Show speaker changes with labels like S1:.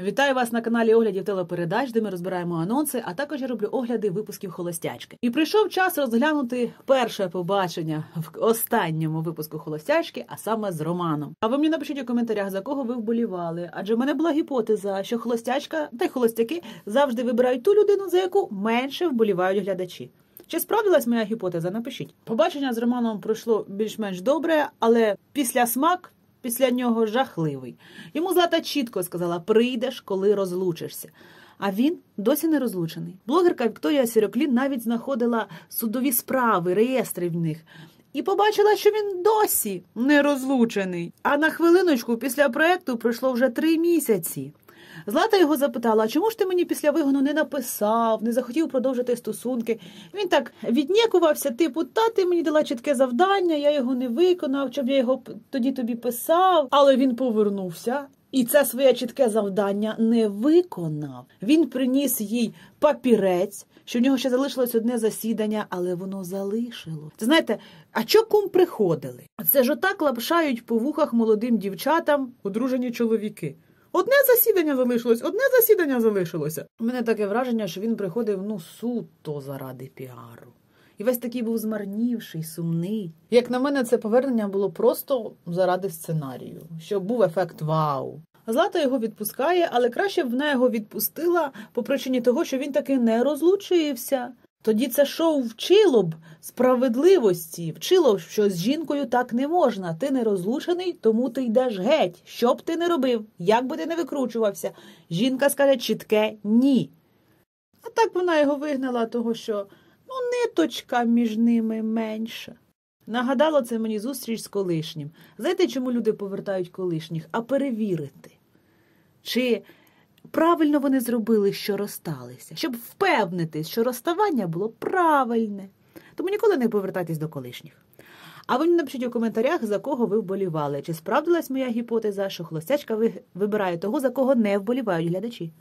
S1: Вітаю вас на каналі оглядів телепередач, де ми розбираємо анонси, а також я роблю огляди випусків холостячки. І прийшов час розглянути перше побачення в останньому випуску холостячки, а саме з Романом. А ви мені напишіть у коментарях, за кого ви вболівали, адже в мене була гіпотеза, що холостячка та й холостяки завжди вибирають ту людину, за яку менше вболівають глядачі. Чи справдилась моя гіпотеза? Напишіть. Побачення з Романом пройшло більш-менш добре, але після смак після нього жахливий. Йому злата чітко сказала прийдеш, коли розлучишся. А він досі не розлучений. Блогерка Вікторія Сіроклін навіть знаходила судові справи, реєстри в них. І побачила, що він досі не розлучений. А на хвилиночку після проекту пройшло вже три місяці. Злата його запитала, чому ж ти мені після вигону не написав, не захотів продовжити стосунки. Він так віднікувався, типу, та ти мені дала чітке завдання, я його не виконав, щоб я його тоді тобі писав, але він повернувся. І це своє чітке завдання не виконав. Він приніс їй папірець, що в нього ще залишилось одне засідання, але воно залишило. Це знаєте, а чо кум приходили? Це ж отак лапшають по вухах молодим дівчатам одружені чоловіки. Одне засідання залишилось, одне засідання залишилося. У мене таке враження, що він приходив ну суто заради піару. І весь такий був змарнівший, сумний. Як на мене, це повернення було просто заради сценарію, щоб був ефект вау. Злата його відпускає, але краще б вона його відпустила по причині того, що він таки не розлучився. Тоді це шоу вчило б справедливості, вчило, що з жінкою так не можна. Ти не розлучений, тому ти йдеш геть. Що б ти не робив, як би ти не викручувався, жінка скаже чітке ні. А так вона його вигнала, того що ну, ниточка між ними менша. Нагадало це мені зустріч з колишнім. Знаєте, чому люди повертають колишніх? А перевірити. Чи правильно вони зробили, що розсталися, щоб впевнитись, що розставання було правильне. Тому ніколи не повертайтесь до колишніх. А ви мені напишіть у коментарях, за кого ви вболівали. Чи справдилась моя гіпотеза, що холостячка вибирає того, за кого не вболівають глядачі?